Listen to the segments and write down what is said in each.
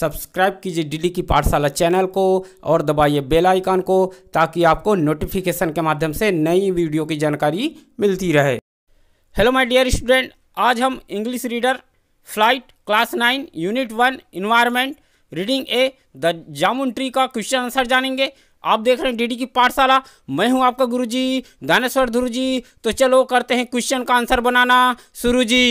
Subscribe कीजिए दिल्ली की पाठशाला चैनल को और दबाइए बेल आइकन को ताकि आपको नोटिफिकेशन के माध्यम से नई वीडियो की जानकारी मिलती रहे हेलो माय डियर स्टूडेंट आज हम English reader flight class nine unit one environment reading A the jamun tree का क्वेश्चन आंसर जानेंगे आप देख रहे हैं डीडी की पाठशाला मैं हूं आपका गुरुजी दानेश्वर ध्रुव जी तो चलो करते हैं क्वेश्चन का आंसर बनाना शुरू जी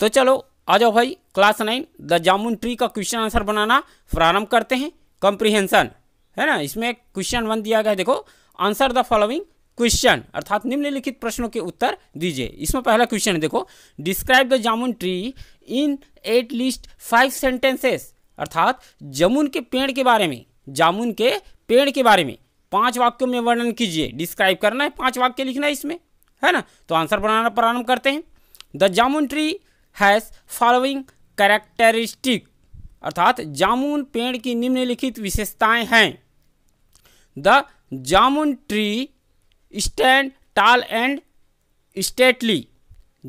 तो चलो आ जाओ भाई class nine the jamun tree का क्वेश्चन आंसर बनाना प्रारंभ करते हैं कॉम्प्रिहेंशन है ना इसमें क्वेश्चन वन दिया गया है देखो आंसर द फॉलोइंग क्वेश्चन अर्थात निम्नलिखित प्रश्नों के उत्तर दीजिए इसमें पहला क्वेश्चन है देखो describe the jamun tree in at least five sentences अर्थात जामुन के पेड़ के बारे में जामुन के पेड़ के बारे में पांच वाक्यों में वर्णन कीजिए डिस्क्राइब करना है पांच वाक्य लिखना है इसमें है ना तो आंसर बनाना प्रारंभ करते हैं the jamun tree has following characteristic अर्थात जामुन पेड़ की निम्नलिखित विशेषताएं हैं the jamun tree stand tall and stately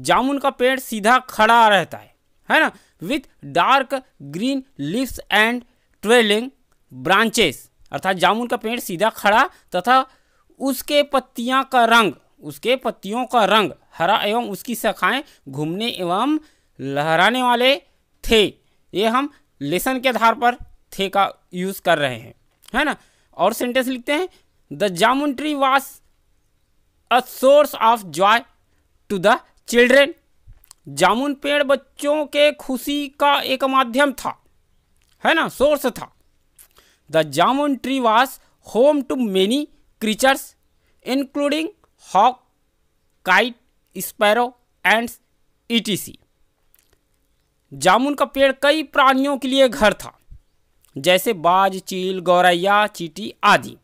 जामुन का पेड़ सीधा खड़ा रहता है है ना with dark green lips and twirling branches अर्थात जामुन का पेड़ सीधा खड़ा तथा उसके पत्तियां का रंग उसके पत्तियों का रंग हरा एवं उसकी शाखाएं घूमने एवं लहराने वाले थे ये हम लेसन के आधार पर थे का यूज़ कर रहे हैं है ना और सेंटेंस लिखते हैं the jamun tree was a source of joy to the children जामुन पेड़ बच्चों के खुशी का एक माध्यम था है ना सोर्स था the jamun tree was home to many creatures including hawk kite sparrow and etc जामुन का पेड़ कई प्राणियों के लिए घर था जैसे बाज चील गौरैया चीटी आदि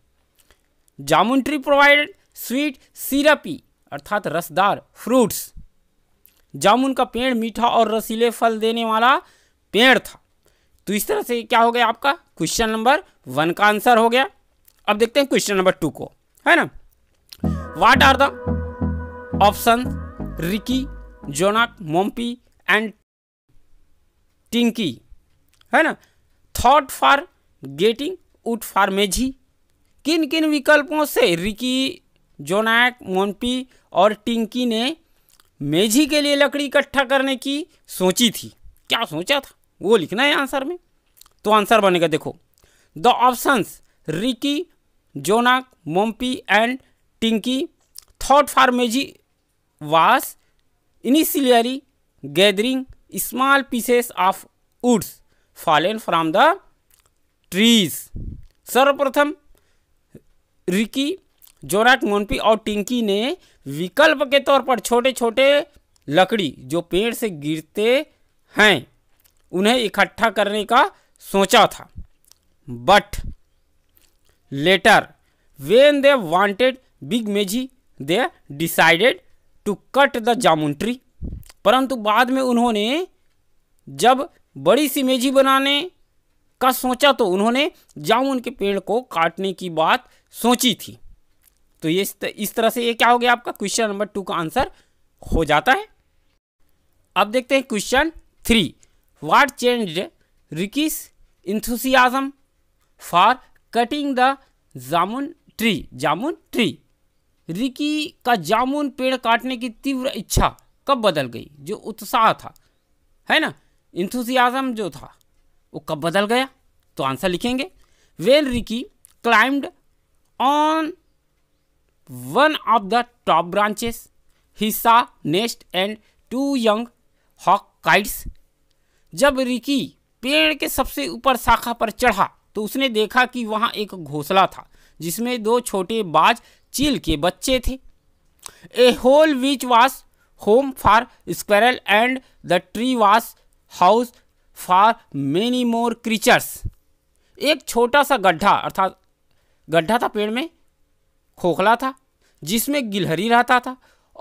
jamun tree provided sweet syrupy अर्थात रसदार फ्रूट्स जामुन का पेड़ मीठा और रसीले फल देने वाला पेड़ था तो इस तरह से क्या हो गया आपका क्वेश्चन नंबर वन का आंसर हो गया अब देखते हैं क्वेश्चन नंबर टू को है ना what are the option Riki Jonak Mompi and Tinki है ना thought for getting wood for meji किन किन विकल्पों से रिकी जोनाक मोम्पी और टिंकी ने मेझी के लिए लकड़ी इकट्ठा करने की सोची थी क्या सोचा था वो लिखना है आंसर में तो आंसर बनेगा देखो the options Ricky Jonak Mompi and Tinki thought foraging was initially gathering small pieces of woods fallen from the trees सर्वप्रथम रिकी जोराट मोनपी और टिंकी ने विकल्प के तौर पर छोटे छोटे लकड़ी जो पेड़ से गिरते हैं उन्हें इकट्ठा करने का सोचा था but later when they wanted big meji they decided to cut the jamun tree परंतु बाद में उन्होंने जब बड़ी सी मेजी बनाने का सोचा तो उन्होंने जामुन के पेड़ को काटने की बात सोची थी तो ये इस तरह से ये क्या हो गया आपका क्वेश्चन नंबर टू का आंसर हो जाता है अब देखते हैं question three what change Riki's enthusiasm for cutting the jamun tree jamun tree Riki का जामुन पेड़ काटने की तीव्र इच्छा कब बदल गई जो उत्साह था है ना इंथुसियाजम जो था वो कब बदल गया तो आंसर लिखेंगे well Riki climbed on one of the top branches he saw nest and two young hawk kites जब रिकी पेड़ के सबसे ऊपर शाखा पर चढ़ा तो उसने देखा कि वहाँ एक घोंसला था जिसमें दो छोटे बाज चील के बच्चे थे a hole which was home for squirrel and the tree was house for many more creatures एक छोटा सा गड्ढा अर्थात गड्ढा था पेड़ में खोखला था जिसमें गिलहरी रहता था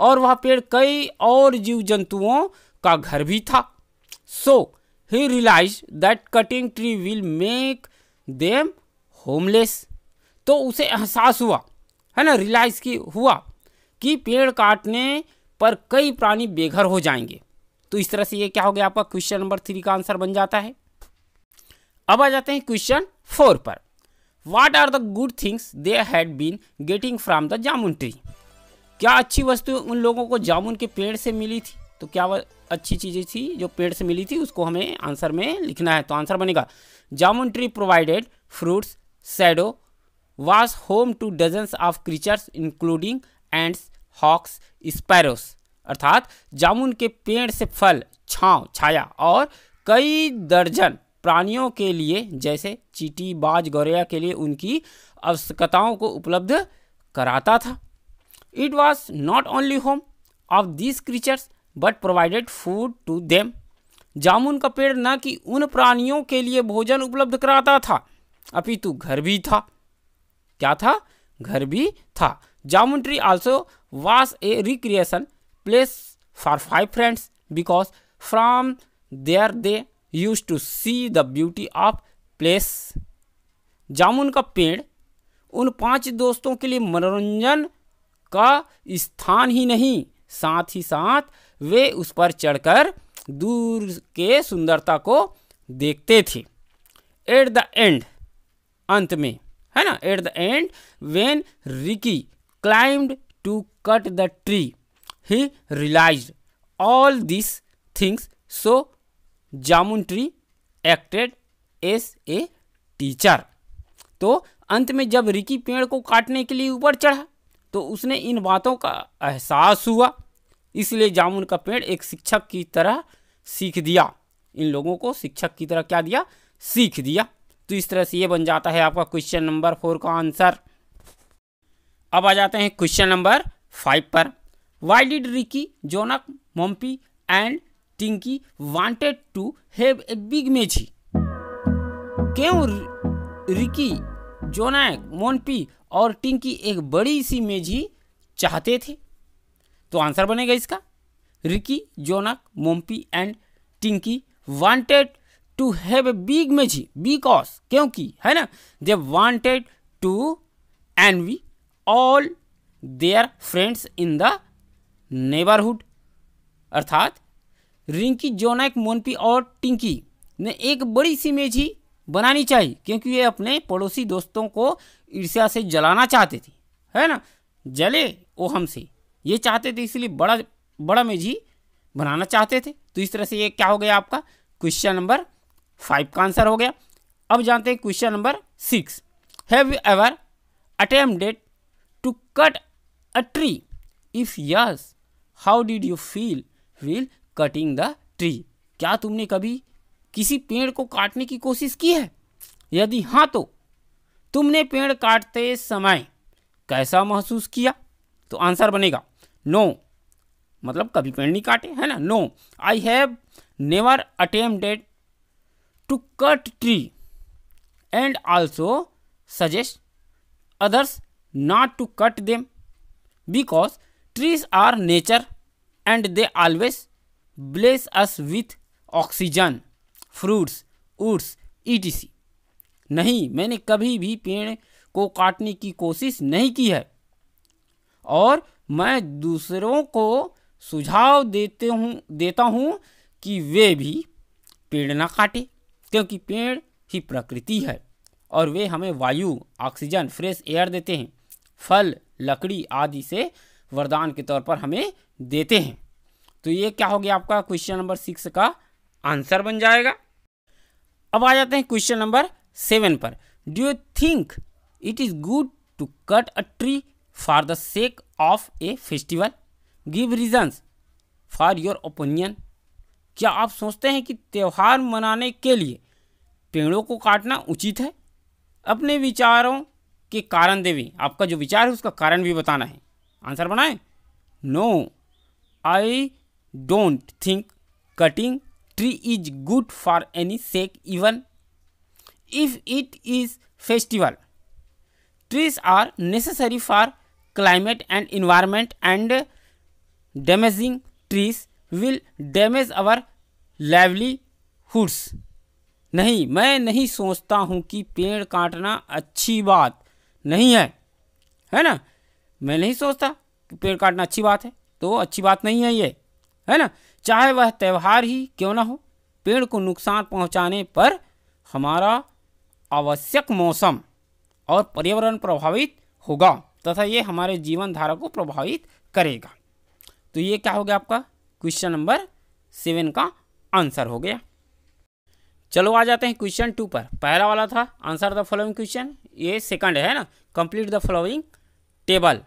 और वह पेड़ कई और जीव जंतुओं का घर भी था so he realize that cutting tree will make them homeless तो उसे एहसास हुआ है ना रिलाइज की हुआ कि पेड़ काटने पर कई प्राणी बेघर हो जाएंगे तो इस तरह से ये क्या हो गया आपका क्वेश्चन नंबर थ्री का आंसर बन जाता है अब आ जाते हैं क्वेश्चन फोर पर what are the good things they had been getting from the jamun tree क्या अच्छी वस्तु उन लोगों को जामुन के पेड़ से मिली थी तो क्या वह अच्छी चीज़ें थी जो पेड़ से मिली थी उसको हमें आंसर में लिखना है तो आंसर बनेगा jamun tree provided fruits shadow was home to dozens of creatures including ants, hawks, sparrows अर्थात जामुन के पेड़ से फल छाँव छाया और कई दर्जन प्राणियों के लिए जैसे चीटी बाज गौरैया के लिए उनकी आवश्यकताओं को उपलब्ध कराता था it was not only home of these creatures but provided food to them जामुन का पेड़ न कि उन प्राणियों के लिए भोजन उपलब्ध कराता था अपितु घर भी था क्या था घर भी था jamun tree also was a recreation place for five friends because from there they use to see the beauty of place जामुन का पेड़ उन पांच दोस्तों के लिए मनोरंजन का स्थान ही नहीं साथ ही साथ वे उस पर चढ़कर दूर के सुंदरता को देखते थे एट द एंड अंत में है ना at the end when Riki climbed to cut the tree he realize all this things so jamun tree acted as a teacher तो अंत में जब रिकी पेड़ को काटने के लिए ऊपर चढ़ा तो उसने इन बातों का एहसास हुआ इसलिए जामुन का पेड़ एक शिक्षक की तरह सीख दिया इन लोगों को शिक्षक की तरह क्या दिया सीख दिया तो इस तरह से ये बन जाता है आपका क्वेश्चन नंबर फोर का आंसर अब आ जाते हैं क्वेश्चन नंबर फाइव पर why did Riki Jonak Mompi and Tinki wanted to have a big meji क्यों रिकी जोनैक मोनपी और टिंकी एक बड़ी सी मेजी चाहते थे तो आंसर बनेगा इसका Riki Jonak Mompi and Tinki wanted to have a big meji because क्योंकि है ना they wanted to invite all their friends in the neighbourhood अर्थात रिंकी जोनैक मोनपी और टिंकी ने एक बड़ी सी मेजी बनानी चाहिए क्योंकि ये अपने पड़ोसी दोस्तों को ईर्ष्या से जलाना चाहते थे है ना जले वो हमसे ये चाहते थे इसलिए बड़ा बड़ा मेजी बनाना चाहते थे तो इस तरह से ये क्या हो गया आपका क्वेश्चन नंबर फाइव का आंसर हो गया अब जानते हैं question number six have you ever attempted to cut a tree if yes how did you feel while cutting the tree क्या तुमने कभी किसी पेड़ को काटने की कोशिश की है यदि हाँ तो तुमने पेड़ काटते समय कैसा महसूस किया तो आंसर बनेगा नो no. मतलब कभी पेड़ नहीं काटे है ना no I have never attempted to cut tree and also suggest others not to cut them because trees are nature and they always bless us with oxygen fruits woods etc नहीं मैंने कभी भी पेड़ को काटने की कोशिश नहीं की है और मैं दूसरों को सुझाव देते हूँ देता हूँ कि वे भी पेड़ ना काटे क्योंकि पेड़ ही प्रकृति है और वे हमें वायु ऑक्सीजन फ्रेश एयर देते हैं फल लकड़ी आदि से वरदान के तौर पर हमें देते हैं तो ये क्या हो गया आपका क्वेश्चन नंबर सिक्स का आंसर बन जाएगा अब आ जाते हैं क्वेश्चन नंबर सेवन पर do you think it is good to cut a tree for the sake of a festival give reasons for your opinion क्या आप सोचते हैं कि त्यौहार मनाने के लिए पेड़ों को काटना उचित है अपने विचारों के कारण देवी आपका जो विचार है उसका कारण भी बताना है आंसर बनाएं no I don't think cutting tree is good for any sake even if it is festival trees are necessary for climate and environment and damaging trees will damage our livelihoods नहीं मैं नहीं सोचता हूँ कि पेड़ काटना अच्छी बात नहीं है है ना मैं नहीं सोचता कि पेड़ काटना अच्छी बात है तो अच्छी बात नहीं है ये है ना चाहे वह त्यौहार ही क्यों ना हो पेड़ को नुकसान पहुँचाने पर हमारा आवश्यक मौसम और पर्यावरण प्रभावित होगा तथा ये हमारे जीवन धारा को प्रभावित करेगा तो ये क्या हो गया आपका क्वेश्चन नंबर सेवन का आंसर हो गया चलो आ जाते हैं क्वेश्चन टू पर पहला वाला था आंसर द फॉलोइंग क्वेश्चन ये सेकंड है ना कंप्लीट द फॉलोइंग टेबल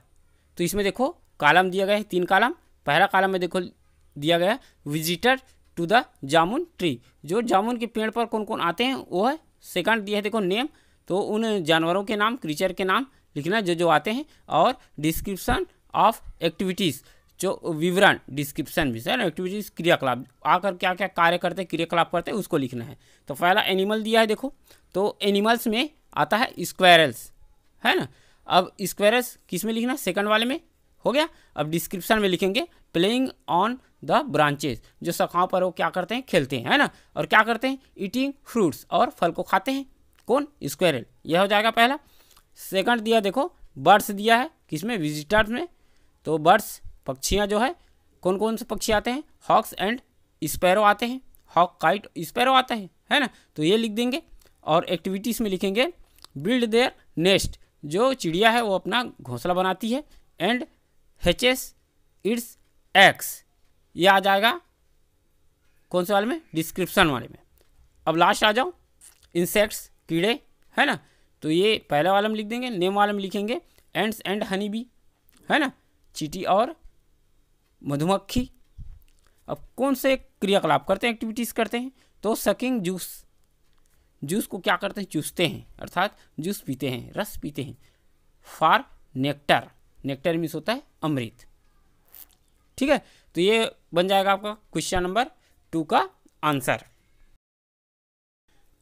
तो इसमें देखो कालम दिया गया है तीन कालम पहला कालम में देखो दिया गया है visitor to the jamun tree जो जामुन के पेड़ पर कौन कौन आते हैं वो है सेकंड दिया है देखो नेम तो उन जानवरों के नाम क्रीचर के नाम लिखना जो जो आते हैं और डिस्क्रिप्सन ऑफ एक्टिविटीज़ जो विवरण डिस्क्रिप्शन भी सर एक्टिविटीज़ क्रियाकलाप आकर क्या क्या कार्य करते हैं क्रियाकलाप करते हैं उसको लिखना है तो पहला एनिमल दिया है देखो तो एनिमल्स में आता है स्क्वायरल्स है ना अब स्क्वायरल्स किस में लिखना सेकंड वाले में हो गया अब डिस्क्रिप्शन में लिखेंगे प्लेइंग ऑन द ब्रांचेज जो शाखाओं पर वो क्या करते हैं खेलते हैं है ना और क्या करते हैं ईटिंग फ्रूट्स और फल को खाते हैं कौन स्क्वायरल यह हो जाएगा पहला सेकंड दिया देखो बर्ड्स दिया है किसमें विजिटर्स में तो बर्ड्स पक्षियाँ जो है कौन कौन से पक्षी आते हैं हॉक्स एंड स्पैरो आते हैं हॉक काइट स्पैरो आता है है ना तो ये लिख देंगे और एक्टिविटीज़ में लिखेंगे बिल्ड देयर नेस्ट जो चिड़िया है वो अपना घोंसला बनाती है एंड हेचेस इट्स एक्स ये आ जाएगा कौन से वाले में डिस्क्रिप्शन वाले में अब लास्ट आ जाओ इंसेक्ट्स कीड़े है ना तो ये पहले वाले में लिख देंगे नेम वाले में लिखेंगे एंड्स एंड हनी बी है ना चीटी और मधुमक्खी अब कौन से क्रियाकलाप करते हैं एक्टिविटीज़ करते हैं तो सकिंग जूस जूस को क्या करते हैं चूसते हैं अर्थात जूस पीते हैं रस पीते हैं फार नेक्टर नेक्टर मीन्स होता है अमृत ठीक है तो ये बन जाएगा आपका क्वेश्चन नंबर टू का आंसर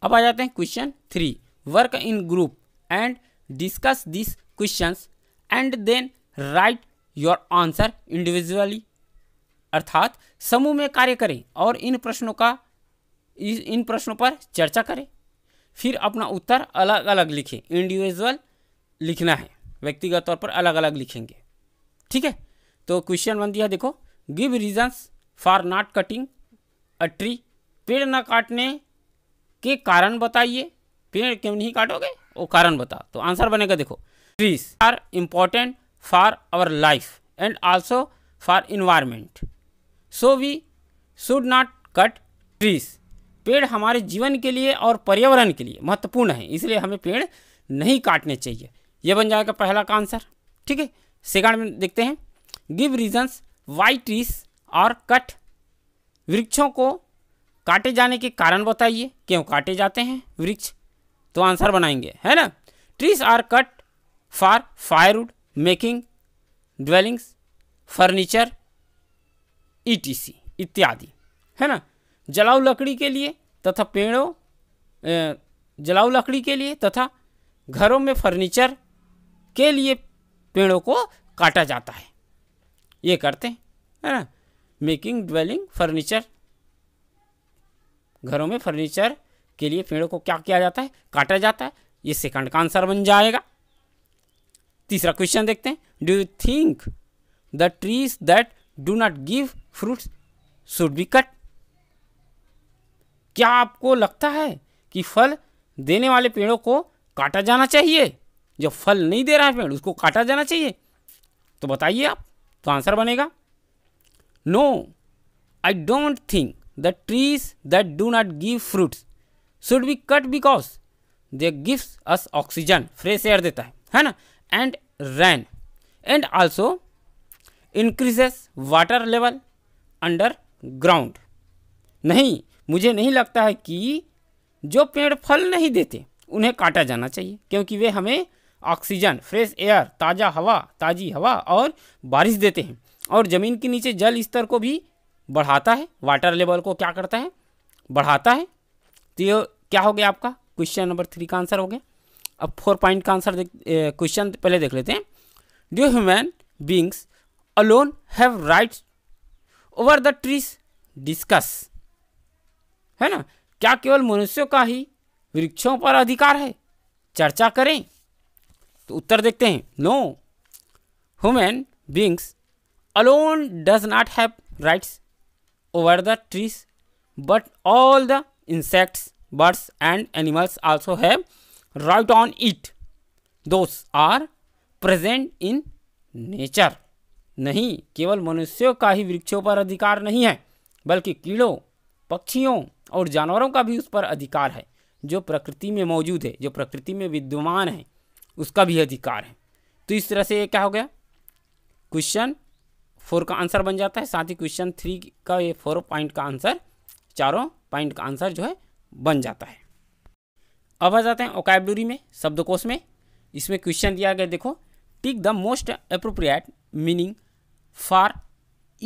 अब आ जाते हैं question three work in group and discuss this questions and then write your answer individually अर्थात समूह में कार्य करें और इन प्रश्नों का इन प्रश्नों पर चर्चा करें फिर अपना उत्तर अलग अलग लिखें इंडिविजुअल लिखना है व्यक्तिगत तौर पर अलग अलग लिखेंगे ठीक है तो क्वेश्चन बन दिया देखो give reasons for not cutting a tree पेड़ ना काटने के कारण बताइए पेड़ क्यों नहीं काटोगे वो कारण बताओ तो आंसर बनेगा देखो trees are important for our life and also for environment. So we should not cut trees. पेड़ हमारे जीवन के लिए और पर्यावरण के लिए महत्वपूर्ण है इसलिए हमें पेड़ नहीं काटने चाहिए यह बन जाएगा पहला का आंसर ठीक है सेकंड में देखते हैं give reasons why trees are cut वृक्षों को काटे जाने के कारण बताइए क्यों काटे जाते हैं वृक्ष तो आंसर बनाएंगे है ना trees are cut for firewood making dwellings furniture etc इत्यादि है ना जलाऊ लकड़ी के लिए तथा पेड़ों जलाऊ लकड़ी के लिए तथा घरों में फर्नीचर के लिए पेड़ों को काटा जाता है ये करते हैं है ना मेकिंग ड्वेलिंग फर्नीचर घरों में फर्नीचर के लिए पेड़ों को क्या किया जाता है काटा जाता है ये सेकंड का आंसर बन जाएगा तीसरा क्वेश्चन देखते हैं do you think the trees that do not give fruits should be cut क्या आपको लगता है कि फल देने वाले पेड़ों को काटा जाना चाहिए जो फल नहीं दे रहा है पेड़ उसको काटा जाना चाहिए तो बताइए आप तो आंसर बनेगा no I don't think the trees that do not give fruits should be cut because they gives us oxygen fresh air देता है है ना and rain and also increases water level ground नहीं मुझे नहीं लगता है कि जो पेड़ फल नहीं देते उन्हें काटा जाना चाहिए क्योंकि वे हमें ऑक्सीजन फ्रेश एयर ताज़ा हवा ताज़ी हवा और बारिश देते हैं और ज़मीन के नीचे जल स्तर को भी बढ़ाता है वाटर लेवल को क्या करता है बढ़ाता है तो ये क्या हो गया आपका क्वेश्चन नंबर थ्री का आंसर हो गया अब फोर पॉइंट का आंसर क्वेश्चन पहले देख लेते हैं do human beings alone have right over the trees discuss है ना क्या केवल मनुष्यों का ही वृक्षों पर अधिकार है चर्चा करें तो उत्तर देखते हैं no human beings alone does not have rights over the trees but all the insects birds and animals also have right on it those are present in nature नहीं केवल मनुष्यों का ही वृक्षों पर अधिकार नहीं है बल्कि कीड़ों पक्षियों और जानवरों का भी उस पर अधिकार है जो प्रकृति में मौजूद है जो प्रकृति में विद्यमान है उसका भी अधिकार है तो इस तरह से ये क्या हो गया क्वेश्चन फोर का आंसर बन जाता है साथ ही क्वेश्चन थ्री का ये फोर पॉइंट का आंसर चारों पॉइंट का आंसर जो है बन जाता है अब आ जाते हैं ओकाबलरी में शब्दकोश में इसमें क्वेश्चन दिया गया देखो tick the most appropriate meaning for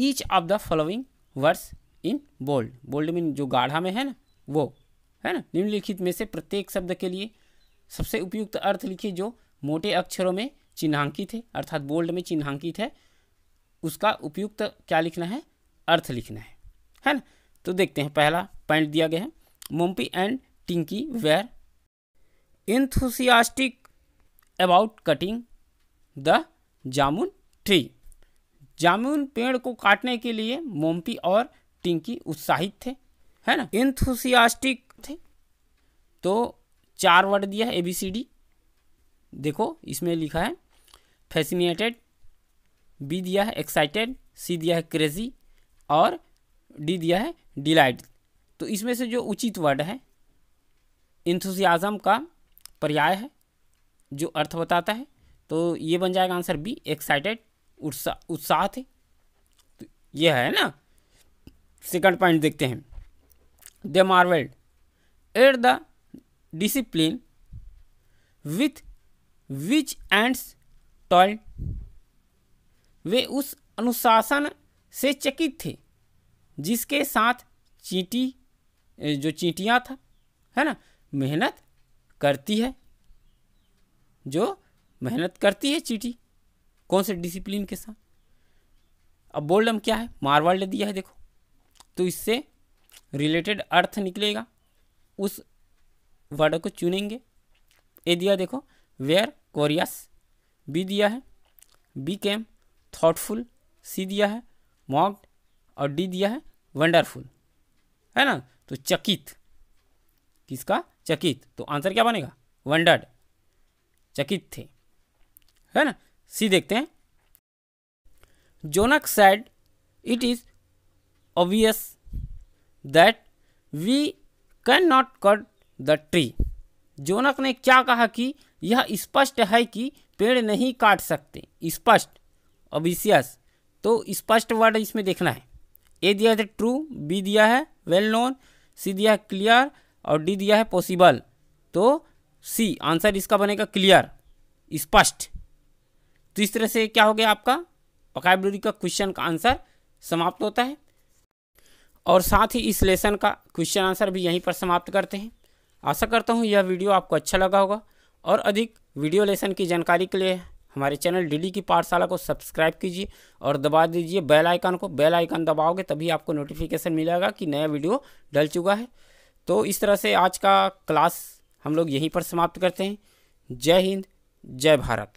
each of the following words in bold bold mean जो गाढ़ा में है ना वो है ना निम्नलिखित में से प्रत्येक शब्द के लिए सबसे उपयुक्त अर्थ लिखिए जो मोटे अक्षरों में चिन्हांकित है अर्थात बोल्ड में चिन्हांकित है उसका उपयुक्त क्या लिखना है अर्थ लिखना है है ना तो देखते हैं पहला पॉइंट दिया गया है Mompi and Tinki were enthusiastic about cutting the jamun tree जामुन पेड़ को काटने के लिए मोमपी और टिंकी उत्साहित थे है ना इंथुसियास्टिक थे तो चार वर्ड दिया है ए बी सी डी देखो इसमें लिखा है फैसिनेटेड बी दिया है एक्साइटेड सी दिया है क्रेजी और डी दिया है डिलाइट तो इसमें से जो उचित वर्ड है इंथुसियाज़म का पर्याय है जो अर्थ बताता है तो ये बन जाएगा आंसर बी एक्साइटेड उत्साह उत्साह थे तो यह है ना सेकंड पॉइंट देखते हैं they marvelled at the discipline with which ants toil वे उस अनुशासन से चकित थे जिसके साथ चींटी जो चींटियाँ था है ना मेहनत करती है जो मेहनत करती है चीटी कौन से डिसिप्लिन के साथ अब बोल्डम क्या है मारवाड़ दिया है देखो तो इससे रिलेटेड अर्थ निकलेगा उस वर्ड को चुनेंगे ए दिया देखो वेयर कोरियस बी दिया है बी केम थॉटफुल सी दिया है मॉक्ड और डी दिया है वंडरफुल है ना तो चकित किसका चकित तो आंसर क्या बनेगा वंडर्ड चकित थे है ना सी देखते हैं Jonak said it is obvious that we can not cut the tree Jonak ने क्या कहा कि यह स्पष्ट है कि पेड़ नहीं काट सकते स्पष्ट ऑबिशियस तो स्पष्ट वर्ड इसमें देखना है ए दिया है ट्रू बी दिया है वेल नोन सी दिया है क्लियर और डी दिया है पॉसिबल तो सी आंसर इसका बनेगा क्लियर स्पष्ट तो इस तरह से क्या हो गया आपका वकाइबलरी का क्वेश्चन का आंसर समाप्त होता है और साथ ही इस लेसन का क्वेश्चन आंसर भी यहीं पर समाप्त करते हैं आशा करता हूँ यह वीडियो आपको अच्छा लगा होगा और अधिक वीडियो लेसन की जानकारी के लिए हमारे चैनल डीडी की पाठशाला को सब्सक्राइब कीजिए और दबा दीजिए बेल आइकन को बेल आइकन दबाओगे तभी आपको नोटिफिकेशन मिलेगा कि नया वीडियो डल चुका है तो इस तरह से आज का क्लास हम लोग यहीं पर समाप्त करते हैं जय हिंद जय भारत